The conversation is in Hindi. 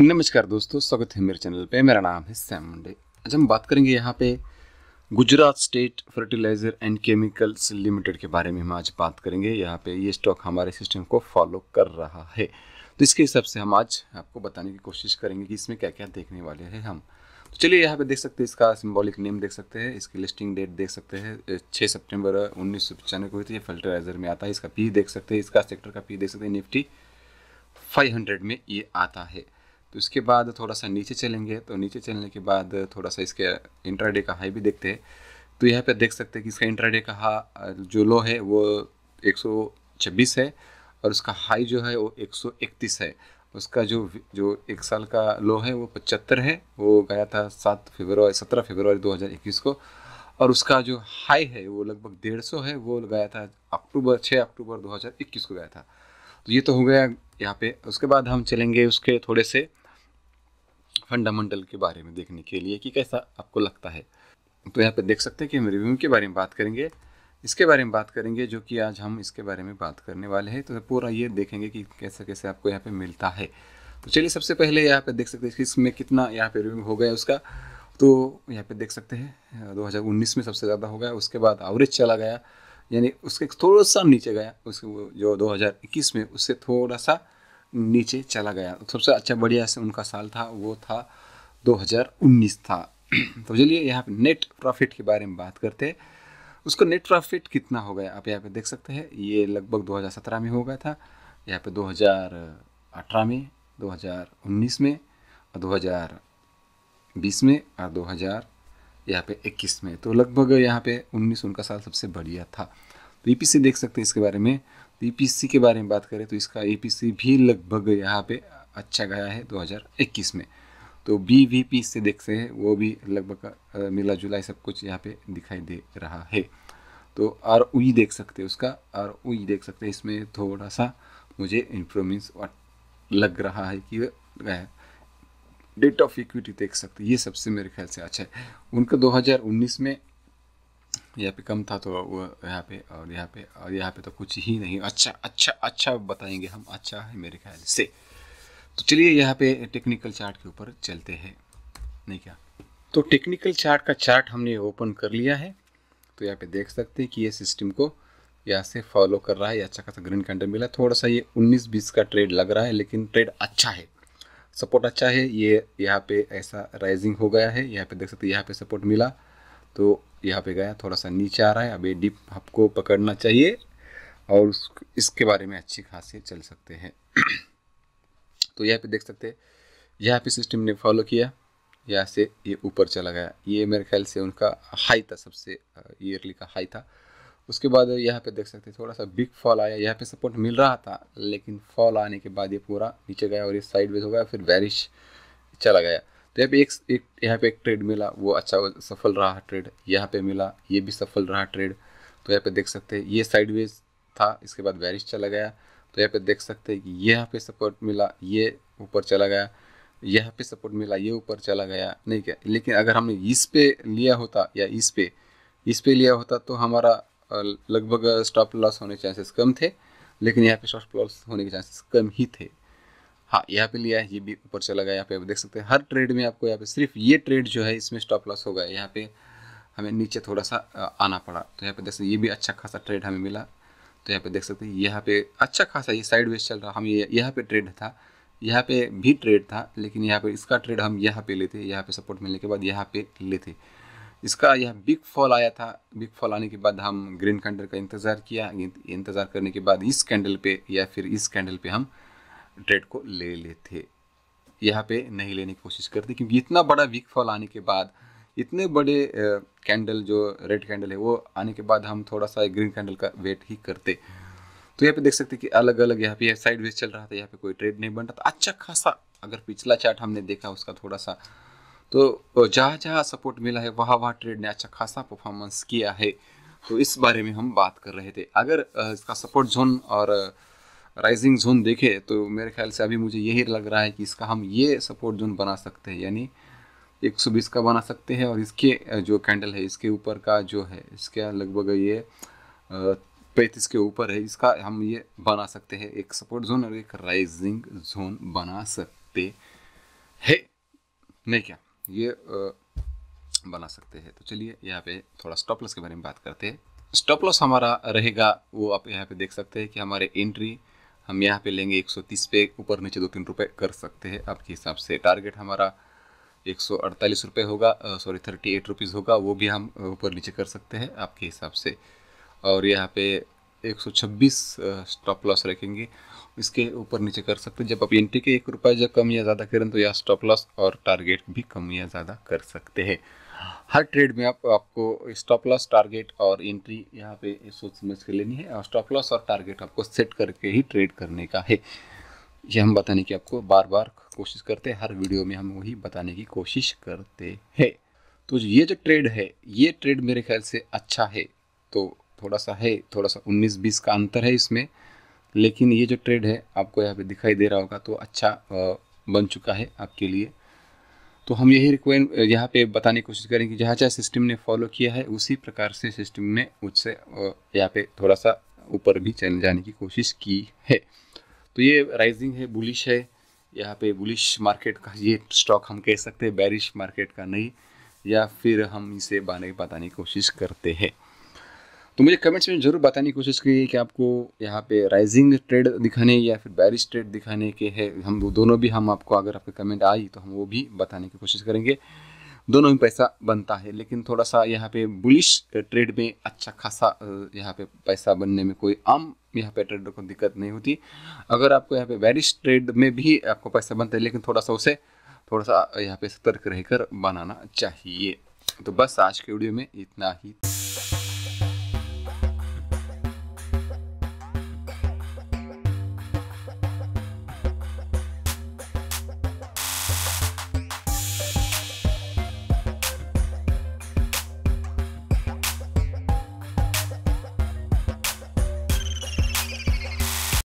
नमस्कार दोस्तों स्वागत है मेरे चैनल पे मेरा नाम है सैम मुंडे आज हम बात करेंगे यहाँ पे Gujarat State Fertiliser and Chemicals Limited के बारे में हम आज बात करेंगे यहाँ पे ये स्टॉक हमारे सिस्टम को फॉलो कर रहा है तो इसके हिसाब से हम आज आपको बताने की कोशिश करेंगे कि इसमें क्या क्या देखने वाले हैं हम तो चलिए यहाँ पे देख सकते हैं इसका सिम्बॉलिक नेम देख सकते हैं इसकी लिस्टिंग डेट देख सकते हैं छः सेप्टेम्बर उन्नीस सौ पचानवे को तो ये फर्टिलाइज़र में आता है इसका पी देख सकते हैं इसका सेक्टर का पी देख सकते हैं निफ्टी फाइव में ये आता है तो इसके बाद थोड़ा सा नीचे चलेंगे तो नीचे चलने के बाद थोड़ा सा इसके इंट्राडे का हाई भी देखते हैं तो यहाँ पे देख सकते हैं कि इसका इंट्राडे का हा जो लो है वो 126 है और उसका हाई जो है वो 131 है उसका जो जो एक साल का लो है वो पचहत्तर है वो गया था सात फेबर सत्रह हज़ार इक्कीस को और उसका जो हाई है वो लगभग डेढ़ सौ है वो गया था अक्टूबर छः अक्टूबर इक्कीस को गया था तो ये तो हो गया यहाँ पे उसके बाद हम चलेंगे उसके थोड़े से फंडामेंटल के बारे में देखने के लिए कि कैसा आपको लगता है तो यहाँ पर देख सकते हैं कि हम रिव्यू के बारे में बात करेंगे इसके बारे में बात करेंगे जो कि आज हम इसके बारे में बात करने वाले हैं तो पूरा ये देखेंगे कि कैसे कैसे आपको यहाँ पे मिलता है तो चलिए सबसे पहले यहाँ पे देख सकते हैं कि इसमें कितना यहाँ पे रिव्यू हो गया उसका तो यहाँ पे देख सकते हैं 2019 में सबसे ज़्यादा हो गया उसके बाद एवरेज चला गया यानी उसके थोड़ा सा नीचे गया उसके जो 2021 में उससे थोड़ा सा नीचे चला गया तो सबसे अच्छा बढ़िया उनका साल था वो था 2019 था तो चलिए यहाँ पे नेट प्रॉफिट के बारे में बात करते हैं उसका नेट प्रॉफिट कितना हो गया आप यहाँ पे देख सकते हैं ये लगभग 2017 में हो गया था यहाँ पे 2018 में 2019 में और 2020 में और 2000 यहाँ पे 21 में तो लगभग यहाँ पे 19 उनका साल सबसे बढ़िया था तो ई e देख सकते हैं इसके बारे में ईपीसी के बारे में बात करें तो इसका ईपीसी भी लगभग यहाँ पे अच्छा गया है 2021 में तो बीवीपी से देखते हैं वो भी लगभग मिला जुला सब कुछ यहाँ पे दिखाई दे रहा है तो आर उई e देख सकते हैं उसका आर उई e देख सकते हैं इसमें थोड़ा सा मुझे इम्प्रूवमेंट्स लग रहा है कि डेट ऑफ इक्विटी देख सकते ये सबसे मेरे ख्याल से अच्छा है उनका 2019 में यहाँ पे कम था तो वो यहाँ पे और यहाँ पे और यहाँ पे तो कुछ ही नहीं अच्छा अच्छा अच्छा बताएंगे हम अच्छा है मेरे ख्याल से तो चलिए यहाँ पे टेक्निकल चार्ट के ऊपर चलते हैं नहीं क्या तो टेक्निकल चार्ट का चार्ट हमने ओपन कर लिया है तो यहाँ पे देख सकते हैं कि ये सिस्टम को यहाँ से फॉलो कर रहा है अच्छा खासा ग्रीन कैंडल मिला थोड़ा सा ये उन्नीस बीस का ट्रेड लग रहा है लेकिन ट्रेड अच्छा है सपोर्ट अच्छा है ये यहाँ पे ऐसा राइजिंग हो गया है यहाँ पे देख सकते यहाँ पे सपोर्ट मिला तो यहाँ पे गया थोड़ा सा नीचे आ रहा है अब ये डिप आपको पकड़ना चाहिए और इसके बारे में अच्छी खासी चल सकते हैं तो यहाँ पे देख सकते हैं यहाँ पे सिस्टम ने फॉलो किया यहाँ से ये ऊपर चला गया ये मेरे ख्याल से उनका हाई था सबसे ईयरली का हाई था उसके बाद यहाँ पे देख सकते हैं थोड़ा सा बिग फॉल आया यहाँ पे सपोर्ट मिल रहा था लेकिन फॉल आने के बाद ये पूरा नीचे गया और ये साइड वेज हो गया फिर बैरिश चला गया यहाँ पे एक, एक यहाँ पे एक ट्रेड मिला वो अच्छा सफल रहा ट्रेड यहाँ पे मिला ये भी सफल रहा ट्रेड तो यहाँ पे देख सकते हैं ये साइडवेज था इसके बाद बैरिश चला गया तो यहाँ पे देख सकते हैं कि ये यहाँ पे सपोर्ट मिला ये ऊपर चला गया यहाँ पे सपोर्ट मिला ये ऊपर चला गया नहीं क्या लेकिन अगर हमने इस पे लिया होता या इस पे इस पे लिया होता तो हमारा लगभग स्टॉप लॉस होने के चांसेस कम थे लेकिन यहाँ पे स्टॉप लॉस होने के चांसेस कम ही थे हाँ यहाँ पे लिया है ये भी ऊपर चला गया यहाँ पे आप देख सकते हैं हर ट्रेड में आपको यहाँ पे सिर्फ ये ट्रेड जो है इसमें स्टॉप लॉस होगा यहाँ पे हमें नीचे थोड़ा सा आना पड़ा तो यहाँ पे देख सकते ये भी अच्छा खासा ट्रेड हमें मिला तो यहाँ पे देख सकते हैं यहाँ पे अच्छा खासा ये साइड चल रहा हम ये यहाँ पे ट्रेड था यहाँ पे भी ट्रेड था लेकिन यहाँ पे इसका ट्रेड हम यहाँ पे लेते यहाँ पे सपोर्ट मिलने के बाद यहाँ पे लेते इसका यह बिग फॉल आया था बिग फॉल आने के बाद हम ग्रीन कैंडल का इंतज़ार किया इंतज़ार करने के बाद इस कैंडल पे या फिर इस कैंडल पे हम ट्रेड को ले लेते यहाँ पे नहीं लेने की कोशिश करते क्योंकि इतना बड़ा वीक फॉल आने के बाद इतने बड़े कैंडल जो रेड कैंडल है वो आने के बाद हम थोड़ा सा ग्रीन कैंडल का वेट ही करते तो यहाँ पे देख सकते कि अलग अलग यहाँ पे साइड वेज चल रहा था यहाँ पे कोई ट्रेड नहीं बन रहा था अच्छा खासा अगर पिछला चार्ट हमने देखा उसका थोड़ा सा तो जहाँ जहाँ सपोर्ट मिला है वहाँ वहाँ ट्रेड ने अच्छा खासा परफॉर्मेंस किया है तो इस बारे में हम बात कर रहे थे अगर इसका सपोर्ट जोन और राइजिंग जोन देखे तो मेरे ख्याल से अभी मुझे यही लग रहा है कि इसका हम ये सपोर्ट जोन बना सकते हैं यानी 120 का बना सकते हैं और इसके जो कैंडल है इसके ऊपर का जो है इसका लगभग ये पैंतीस के ऊपर है इसका हम ये बना सकते हैं एक सपोर्ट जोन और एक राइजिंग जोन बना सकते है नहीं क्या ये बना सकते हैं तो चलिए यहाँ पे थोड़ा स्टॉप लॉस के बारे में बात करते हैं स्टॉप लॉस हमारा रहेगा वो आप यहाँ पे देख सकते हैं कि हमारे एंट्री हम यहाँ पे लेंगे 130 पे ऊपर नीचे दो तीन रुपये कर सकते हैं आपके हिसाब से टारगेट हमारा एक सौ अड़तालीस रुपये होगा सॉरी थर्टी एट रुपीज़ होगा वो भी हम ऊपर नीचे कर सकते हैं आपके हिसाब से और यहाँ पे 126 स्टॉप लॉस रखेंगे इसके ऊपर नीचे कर सकते हैं जब आप एंट्री के एक रुपये जब कम या ज़्यादा करें तो यह स्टॉप लॉस और टारगेट भी कम या ज़्यादा कर सकते हैं हर ट्रेड में आप आपको स्टॉप लॉस टारगेट और एंट्री यहाँ पे सोच समझ कर लेनी है और स्टॉप लॉस और टारगेट आपको सेट करके ही ट्रेड करने का है ये हम बताने की आपको बार बार कोशिश करते हैं हर वीडियो में हम वही बताने की कोशिश करते हैं तो ये जो ट्रेड है ये ट्रेड मेरे ख्याल से अच्छा है तो थोड़ा सा है थोड़ा सा उन्नीस बीस का अंतर है इसमें लेकिन ये जो ट्रेड है आपको यहाँ पे दिखाई दे रहा होगा तो अच्छा बन चुका है आपके लिए तो हम यही रिक्वेन यहाँ पे बताने की कोशिश करेंगे कि जहाँ जहाँ सिस्टम ने फॉलो किया है उसी प्रकार से सिस्टम ने उससे यहाँ पे थोड़ा सा ऊपर भी चल जाने की कोशिश की है तो ये राइजिंग है बुलिश है यहाँ पे बुलिश मार्केट का ये स्टॉक हम कह सकते हैं बैरिश मार्केट का नहीं या फिर हम इसे बारे बताने की कोशिश करते हैं तो मुझे कमेंट्स में जरूर बताने की कोशिश करिए कि आपको यहाँ पे राइजिंग ट्रेड दिखाने या फिर बैरिश ट्रेड दिखाने के है हम दोनों भी हम आपको अगर आपके कमेंट आई तो हम वो भी बताने की कोशिश करेंगे दोनों में पैसा बनता है लेकिन थोड़ा सा यहाँ पे बुलिश ट्रेड में अच्छा खासा यहाँ पे पैसा बनने में कोई आम यहाँ पे ट्रेडर को दिक्कत नहीं होती अगर आपको यहाँ पे बैरिश ट्रेड में भी आपको पैसा बनता है लेकिन थोड़ा सा उसे थोड़ा सा यहाँ पे सतर्क रहकर बनाना चाहिए तो बस आज के वीडियो में इतना ही